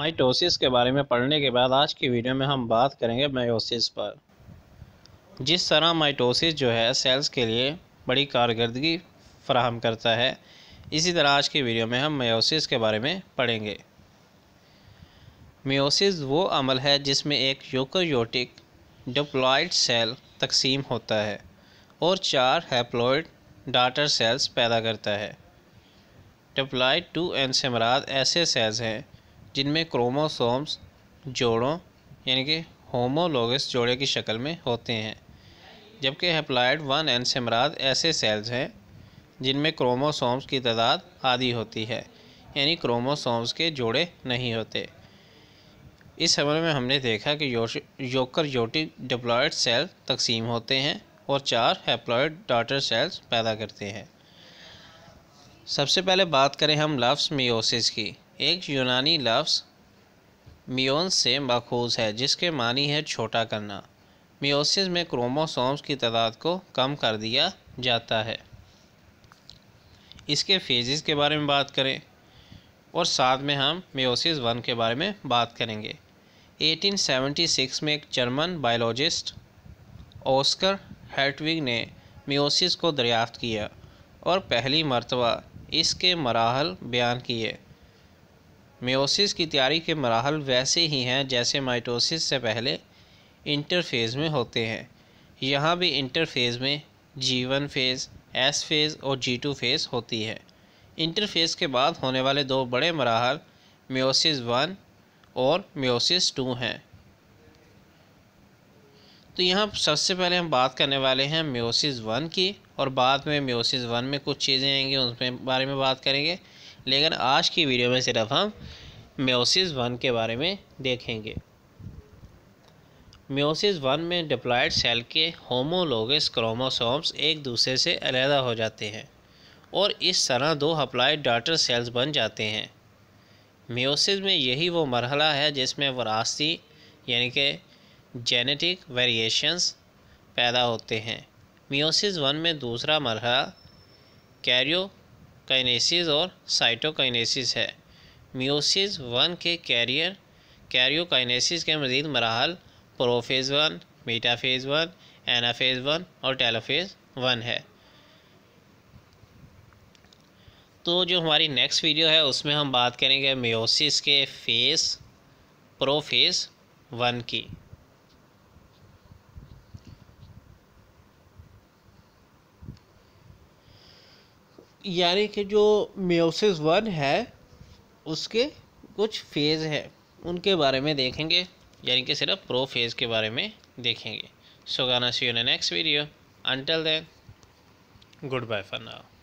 mitosis के बारे में पढ़ने के बाद आज की वीडियो में हम बात करेंगे मायोसिस पर जिस तरह माइटोसिस जो है सेल्स के लिए बड़ी कारकर्दगी फ्राहम करता है इसी तरह आज की वीडियो में हम मायोसिस के बारे में पढ़ेंगे मायोसिस वो अमल है जिसमें एक यूकरयोटिक डिप्लॉयड सेल तकसीम होता है और चार हैप्लॉयड डाटर सेल्स पैदा करता है डिप्लॉयड टू एन से मराद ऐसे सेल्स हैं जिनमें क्रोमोसोम्स जोड़ों यानी कि होमोलोगस जोड़े की शक्ल में होते हैं जबकि हेप्लाइड वन एन समराद ऐसे सेल्स हैं जिनमें क्रोमोसोम्स की तादाद आधी होती है यानी क्रोमोसोम्स के जोड़े नहीं होते इस हमले में हमने देखा कि योकर योटी डिप्लॉयड सेल तकसीम होते हैं और चार हेप्लॉयड डॉटर सेल्स पैदा करते हैं सबसे पहले बात करें हम लफ्स मियोसिस की एक यूनानी लफ्ज़ मियोन से मखूज है जिसके मानी है छोटा करना मियोसिस में क्रोमोसोम्स की तादाद को कम कर दिया जाता है इसके फेजेस के बारे में बात करें और साथ में हम मियोसिस वन के बारे में बात करेंगे 1876 में एक जर्मन बायोलॉजिस्ट ओस्कर हेटविग ने मियोसिस को दरियाफ्त किया और पहली मरतबा इसके मराहल बयान किए मेोसिस की तैयारी के मराहल वैसे ही हैं जैसे माइटोसिस से पहले इंटरफेज़ में होते हैं यहाँ भी इंटरफेज़ में G one phase S phase और जी टू फेज़ होती है इंटरफेज़ के बाद होने वाले दो बड़े मराहल मेोसिस वन और मेोसिस टू हैं तो यहाँ सबसे पहले हम बात करने वाले हैं मेोसिस वन की और बाद में म्योसिस वन में कुछ चीज़ें आएंगी उसमें बारे में बात करेंगे लेकिन आज की वीडियो में सिर्फ हम म्योसिस वन के बारे में देखेंगे म्योसिस वन में डिप्लॉयड सेल के होमोलोगस क्रोमोसोम्स एक दूसरे से अलहदा हो जाते हैं और इस तरह दो हप्लाइड डाटर सेल्स बन जाते हैं म्योसिस में यही वो मरहला है जिसमें वरासती यानी कि जेनेटिक वेरिएशंस पैदा होते हैं म्योसिस वन में दूसरा मरहला कैरियो काइनेसिस और साइटोकाइनेसिस है म्योसिस वन के कैरियर कैरियोकाइनेसिस के मजीद मरहल prophase one metaphase one anaphase one और टेलोफेज़ वन है तो जो हमारी नेक्स्ट वीडियो है उसमें हम बात करेंगे म्योसिस के फेस प्रोफेस वन की यानी कि जो मेोसिस वन है उसके कुछ फेज़ हैं उनके बारे में देखेंगे यानी कि सिर्फ प्रो फेज़ के बारे में देखेंगे so gonna see you next video until then good bye for now